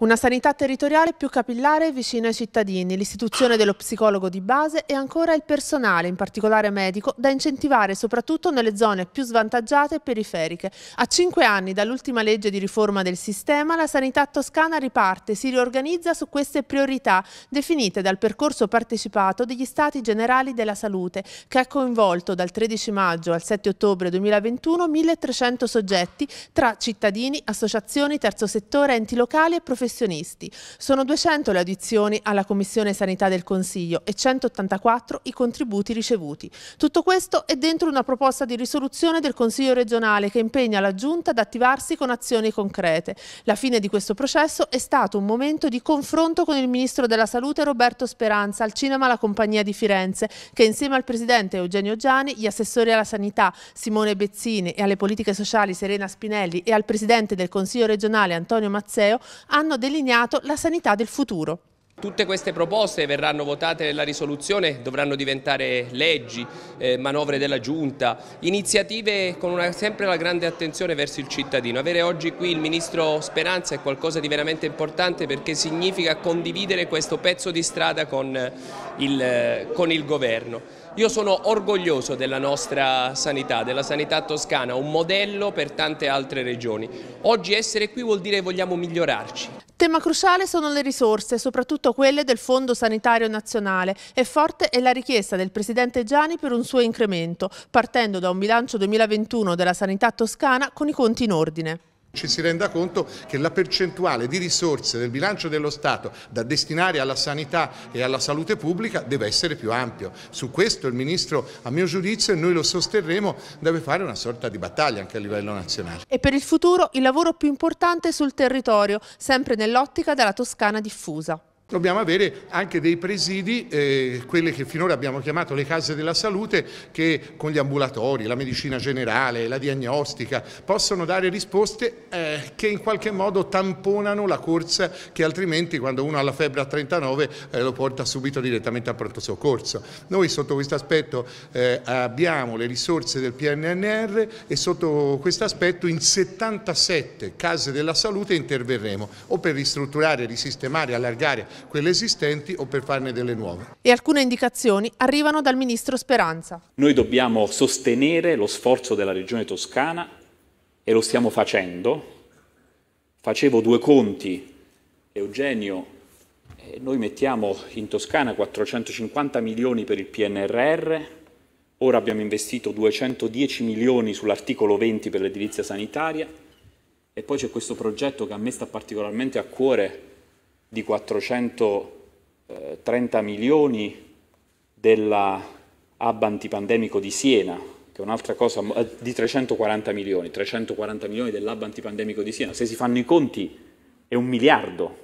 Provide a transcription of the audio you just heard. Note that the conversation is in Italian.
Una sanità territoriale più capillare e vicina ai cittadini, l'istituzione dello psicologo di base e ancora il personale, in particolare medico, da incentivare soprattutto nelle zone più svantaggiate e periferiche. A cinque anni dall'ultima legge di riforma del sistema, la sanità toscana riparte, si riorganizza su queste priorità definite dal percorso partecipato degli Stati Generali della Salute, che ha coinvolto dal 13 maggio al 7 ottobre 2021 1300 soggetti tra cittadini, associazioni, terzo settore, enti locali e professionisti professionisti. Sono 200 le audizioni alla Commissione Sanità del Consiglio e 184 i contributi ricevuti. Tutto questo è dentro una proposta di risoluzione del Consiglio regionale che impegna la Giunta ad attivarsi con azioni concrete. La fine di questo processo è stato un momento di confronto con il Ministro della Salute Roberto Speranza al Cinema La Compagnia di Firenze che insieme al Presidente Eugenio Giani, gli assessori alla Sanità Simone Bezzini e alle politiche sociali Serena Spinelli e al Presidente del Consiglio regionale Antonio Mazzeo hanno delineato la sanità del futuro. Tutte queste proposte verranno votate nella risoluzione, dovranno diventare leggi, eh, manovre della Giunta, iniziative con una, sempre la grande attenzione verso il cittadino. Avere oggi qui il Ministro Speranza è qualcosa di veramente importante perché significa condividere questo pezzo di strada con eh, il, eh, con il Governo. Io sono orgoglioso della nostra sanità, della sanità toscana, un modello per tante altre regioni. Oggi essere qui vuol dire che vogliamo migliorarci. Tema cruciale sono le risorse, soprattutto quelle del Fondo Sanitario Nazionale e forte è la richiesta del Presidente Gianni per un suo incremento, partendo da un bilancio 2021 della sanità toscana con i conti in ordine. Ci si renda conto che la percentuale di risorse del bilancio dello Stato da destinare alla sanità e alla salute pubblica deve essere più ampio. Su questo il Ministro, a mio giudizio, e noi lo sosterremo, deve fare una sorta di battaglia anche a livello nazionale. E per il futuro il lavoro più importante sul territorio, sempre nell'ottica della Toscana diffusa. Dobbiamo avere anche dei presidi, eh, quelle che finora abbiamo chiamato le case della salute, che con gli ambulatori, la medicina generale, la diagnostica, possono dare risposte eh, che in qualche modo tamponano la corsa che altrimenti quando uno ha la febbre a 39 eh, lo porta subito direttamente al pronto soccorso. Noi sotto questo aspetto eh, abbiamo le risorse del PNNR e sotto questo aspetto in 77 case della salute interverremo o per ristrutturare, risistemare, allargare quelle esistenti o per farne delle nuove. E alcune indicazioni arrivano dal Ministro Speranza. Noi dobbiamo sostenere lo sforzo della Regione Toscana e lo stiamo facendo. Facevo due conti, Eugenio, noi mettiamo in Toscana 450 milioni per il PNRR, ora abbiamo investito 210 milioni sull'articolo 20 per l'edilizia sanitaria e poi c'è questo progetto che a me sta particolarmente a cuore di 430 eh, milioni della hub antipandemico di Siena, che è un'altra cosa, eh, di 340 milioni, 340 milioni dell'hub antipandemico di Siena. Se si fanno i conti è un miliardo